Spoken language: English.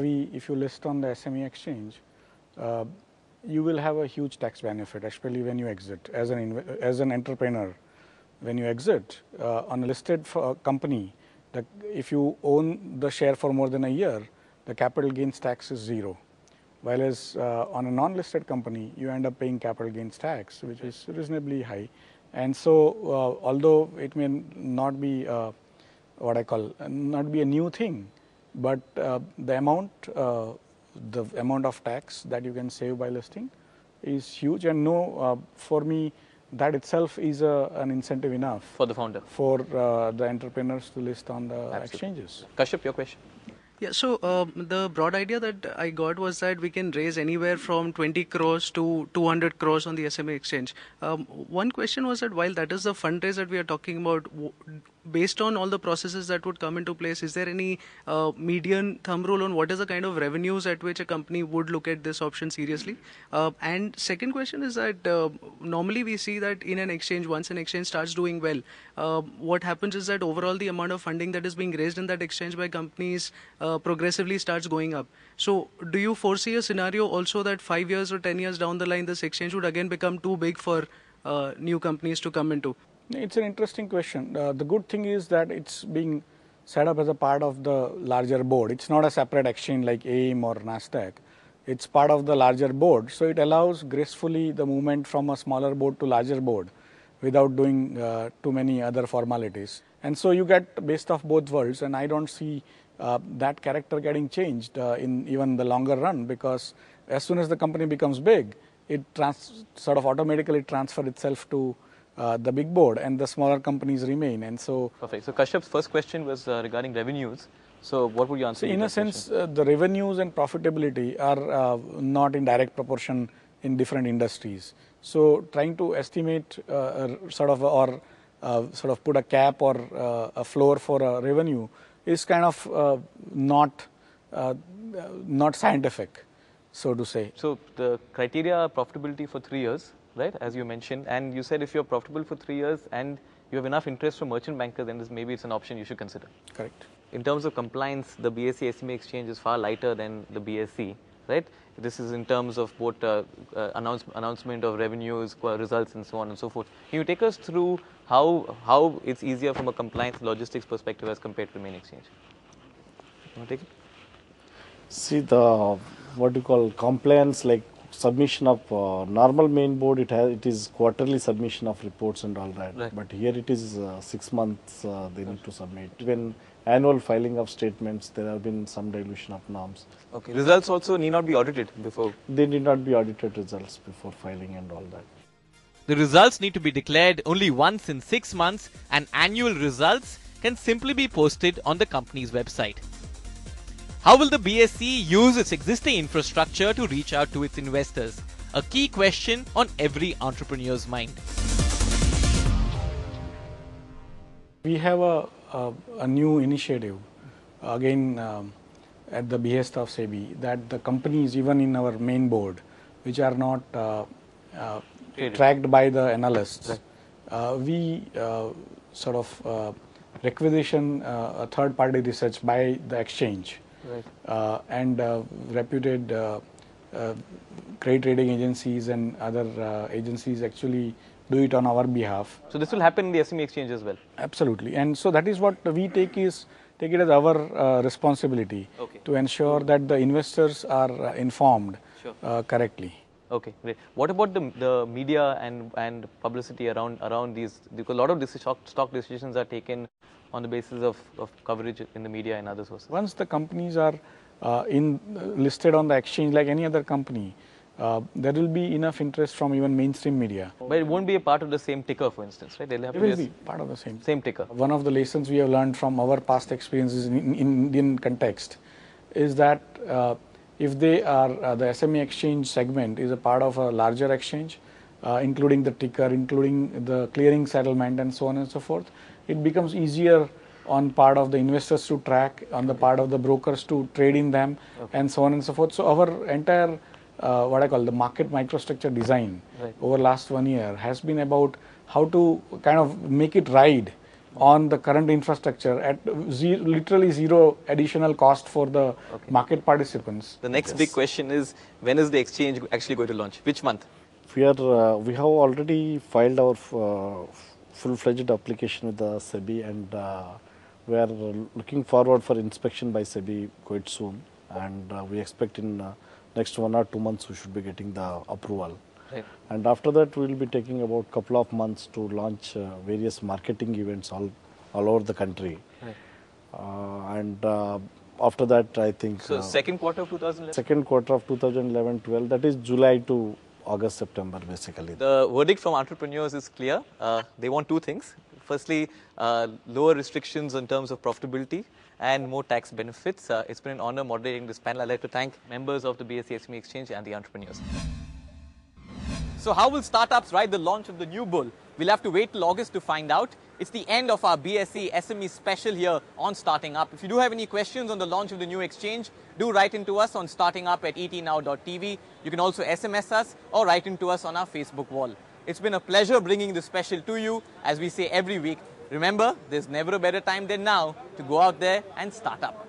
We, if you list on the SME exchange, uh, you will have a huge tax benefit, especially when you exit. As an, as an entrepreneur, when you exit uh, on a listed uh, company, the, if you own the share for more than a year, the capital gains tax is zero. Whereas uh, on a non-listed company, you end up paying capital gains tax, which is reasonably high. And so, uh, although it may not be uh, what I call, not be a new thing, but uh, the amount, uh, the amount of tax that you can save by listing is huge and no, uh, for me, that itself is a, an incentive enough for the founder for uh, the entrepreneurs to list on the Absolutely. exchanges kashyap your question yeah so um, the broad idea that i got was that we can raise anywhere from 20 crores to 200 crores on the sma exchange um, one question was that while that is the fundraise that we are talking about based on all the processes that would come into place, is there any uh, median thumb rule on what is the kind of revenues at which a company would look at this option seriously? Uh, and second question is that uh, normally we see that in an exchange, once an exchange starts doing well, uh, what happens is that overall the amount of funding that is being raised in that exchange by companies uh, progressively starts going up. So, do you foresee a scenario also that five years or ten years down the line, this exchange would again become too big for uh, new companies to come into? It's an interesting question. Uh, the good thing is that it's being set up as a part of the larger board. It's not a separate exchange like AIM or NASDAQ. It's part of the larger board. So it allows gracefully the movement from a smaller board to larger board without doing uh, too many other formalities. And so you get best of both worlds and I don't see uh, that character getting changed uh, in even the longer run because as soon as the company becomes big, it sort of automatically transfers itself to uh, the big board and the smaller companies remain. And so, perfect. So, Kashyap's first question was uh, regarding revenues. So, what would you answer? So in a sense, uh, the revenues and profitability are uh, not in direct proportion in different industries. So, trying to estimate uh, sort of or uh, sort of put a cap or a floor for a revenue is kind of not not scientific, so to say. So, the criteria profitability for three years right? As you mentioned, and you said if you're profitable for three years and you have enough interest from merchant bankers, then this maybe it's an option you should consider. Correct. In terms of compliance, the BSE SMA exchange is far lighter than the BSE, right? This is in terms of both uh, uh, announce, announcement of revenues, results, and so on and so forth. Can you take us through how how it's easier from a compliance logistics perspective as compared to the main exchange? You want to take it? See the what you call compliance like submission of uh, normal main board it has it is quarterly submission of reports and all that right. but here it is uh, 6 months uh, they need to submit when annual filing of statements there have been some dilution of norms okay results also need not be audited before they need not be audited results before filing and all that the results need to be declared only once in 6 months and annual results can simply be posted on the company's website how will the BSE use its existing infrastructure to reach out to its investors? A key question on every entrepreneur's mind. We have a, a, a new initiative, again um, at the behest of SEBI, that the companies, even in our main board, which are not uh, uh, tracked by the analysts, uh, we uh, sort of uh, requisition uh, a third party research by the exchange right. Uh, and uh, reputed credit uh, rating agencies and other agencies actually do it on our behalf. So this will happen in the SME exchange as well. Absolutely, and so that is what we take is take it as our uh, responsibility okay. to ensure that the investors are uh, informed sure. uh, correctly. Okay, great. What about the, the media and and publicity around around these? Because a lot of stock stock decisions are taken on the basis of, of coverage in the media and other sources. Once the companies are uh, in uh, listed on the exchange like any other company, uh, there will be enough interest from even mainstream media. But it won't be a part of the same ticker, for instance, right? They'll have it will be part of the same same ticker. One of the lessons we have learned from our past experiences in, in Indian context is that uh, if they are uh, the SME exchange segment is a part of a larger exchange, uh, including the ticker, including the clearing settlement and so on and so forth, it becomes easier on part of the investors to track, on the part of the brokers to trade in them okay. and so on and so forth. So our entire uh, what I call the market microstructure design right. over last one year has been about how to kind of make it ride on the current infrastructure at zero, literally zero additional cost for the okay. market participants. The next yes. big question is when is the exchange actually going to launch? Which month? we are uh, we have already filed our uh, full-fledged application with the SEBI and uh, we are looking forward for inspection by SEBI quite soon and we expect in next one or two months we should be getting the approval. Right. And after that, we will be taking about couple of months to launch uh, various marketing events all all over the country. Right. Uh, and uh, after that, I think so. second quarter of 2011. Second quarter of 2011-12. That is July to August, September basically. The verdict from entrepreneurs is clear. Uh, they want two things. Firstly, uh, lower restrictions in terms of profitability and more tax benefits. Uh, it's been an honor moderating this panel. I'd like to thank members of the BSE SME Exchange and the entrepreneurs. So how will startups ride the launch of the new bull? We'll have to wait till August to find out. It's the end of our BSE SME special here on Starting Up. If you do have any questions on the launch of the new exchange, do write into us on startingup at etnow.tv. You can also SMS us or write into us on our Facebook wall. It's been a pleasure bringing this special to you. As we say every week, remember, there's never a better time than now to go out there and start up.